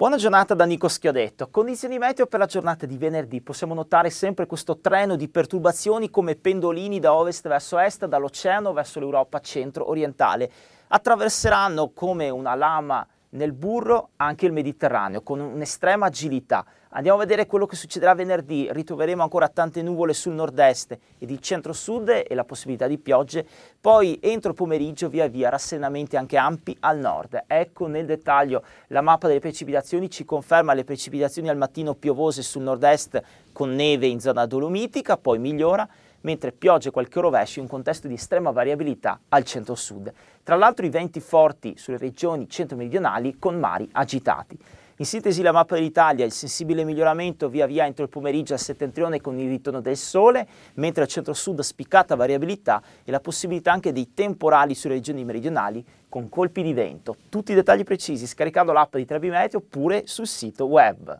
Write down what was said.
Buona giornata da Nico Schiodetto. Condizioni meteo per la giornata di venerdì. Possiamo notare sempre questo treno di perturbazioni come pendolini da ovest verso est, dall'oceano verso l'Europa centro-orientale. Attraverseranno come una lama nel burro anche il Mediterraneo con un'estrema agilità. Andiamo a vedere quello che succederà venerdì, ritroveremo ancora tante nuvole sul nord-est ed il centro-sud e la possibilità di piogge, poi entro pomeriggio via via rassenamenti anche ampi al nord. Ecco nel dettaglio la mappa delle precipitazioni, ci conferma le precipitazioni al mattino piovose sul nord-est con neve in zona dolomitica, poi migliora, mentre piogge e qualche rovescio in un contesto di estrema variabilità al centro-sud. Tra l'altro i venti forti sulle regioni centro-meridionali con mari agitati. In sintesi la mappa dell'Italia, il sensibile miglioramento via via entro il pomeriggio a settentrione con il ritorno del sole, mentre al centro-sud spiccata variabilità e la possibilità anche dei temporali sulle regioni meridionali con colpi di vento. Tutti i dettagli precisi scaricando l'app di Trebimeteo oppure sul sito web.